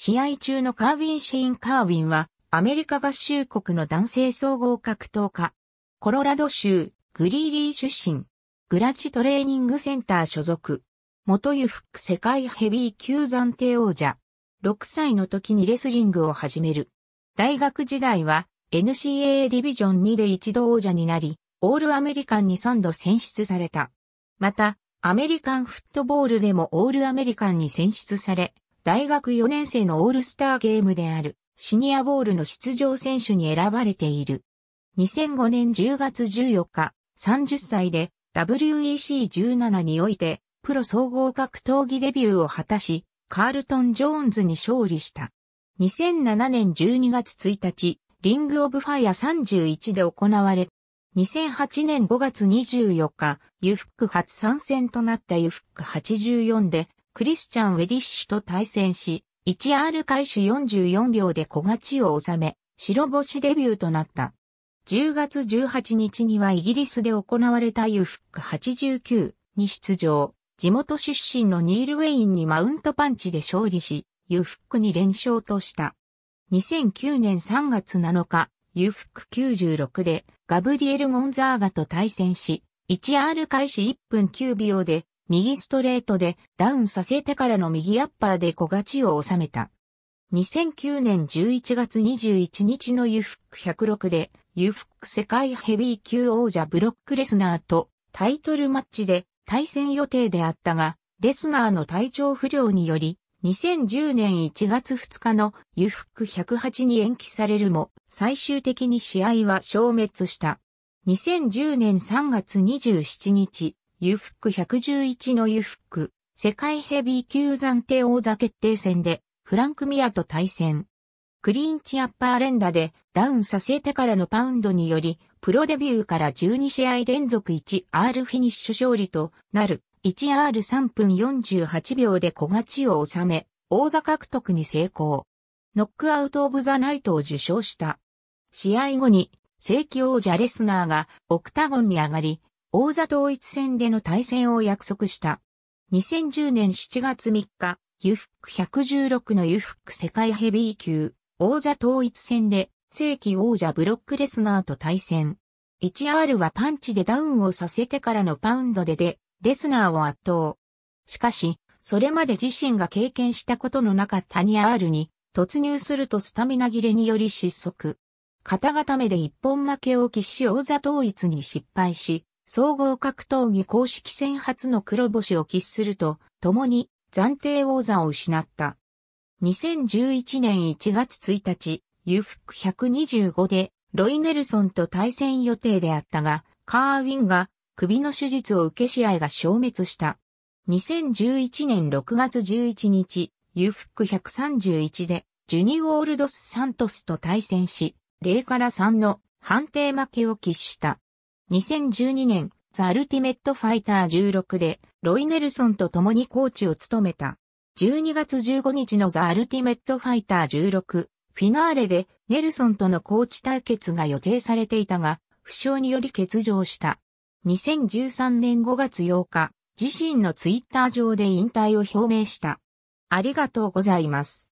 試合中のカービン・シェイン・カービンは、アメリカ合衆国の男性総合格闘家。コロラド州、グリーリー出身。グラチトレーニングセンター所属。元ユフック世界ヘビー級暫定王者。6歳の時にレスリングを始める。大学時代は NCAA ディビジョン2で一度王者になり、オールアメリカンに3度選出された。また、アメリカンフットボールでもオールアメリカンに選出され、大学4年生のオールスターゲームであるシニアボールの出場選手に選ばれている。2005年10月14日、30歳で WEC17 においてプロ総合格闘技デビューを果たし、カールトン・ジョーンズに勝利した。2007年12月1日、リング・オブ・ファイア31で行われ、2008年5月24日、ユフック初参戦となったユフック84でクリスチャン・ウェディッシュと対戦し、1R 開始44秒で小勝ちを収め、白星デビューとなった。10月18日にはイギリスで行われた UFC89 に出場。地元出身のニール・ウェインにマウントパンチで勝利し、u f クに連勝とした。2009年3月7日、UFC96 でガブリエル・ゴンザーガと対戦し、1R 開始1分9秒で右ストレートでダウンさせてからの右アッパーで小勝ちを収めた。2009年11月21日のユフック106で、ユフック世界ヘビー級王者ブロックレスナーとタイトルマッチで対戦予定であったが、レスナーの体調不良により、2010年1月2日のユフック108に延期されるも、最終的に試合は消滅した。2010年3月27日、ユフック111のユフック、世界ヘビー級暫定王座決定戦で、フランク・ミアと対戦。クリンチアッパー連打でダウンさせてからのパウンドにより、プロデビューから12試合連続 1R フィニッシュ勝利となる 1R3 分48秒で小勝ちを収め、王座獲得に成功。ノックアウト・オブ・ザ・ナイトを受賞した。試合後に正規王者レスナーがオクタゴンに上がり、王座統一戦での対戦を約束した。2010年7月3日、ユフック116のユフック世界ヘビー級、王座統一戦で、正規王者ブロックレスナーと対戦。1R はパンチでダウンをさせてからのパウンドでで、レスナーを圧倒。しかし、それまで自身が経験したことのなかったニアールに突入するとスタミナ切れにより失速。片固めで一本負けを喫し王座統一に失敗し、総合格闘技公式戦初の黒星を喫すると、共に暫定王座を失った。2011年1月1日、ユフック125でロイ・ネルソンと対戦予定であったが、カーウィンが首の手術を受け試合が消滅した。2011年6月11日、ユフック131でジュニオールドス・サントスと対戦し、0から3の判定負けを喫した。2012年、ザ・アルティメット・ファイター16で、ロイ・ネルソンと共にコーチを務めた。12月15日のザ・アルティメット・ファイター16、フィナーレで、ネルソンとのコーチ対決が予定されていたが、負傷により欠場した。2013年5月8日、自身のツイッター上で引退を表明した。ありがとうございます。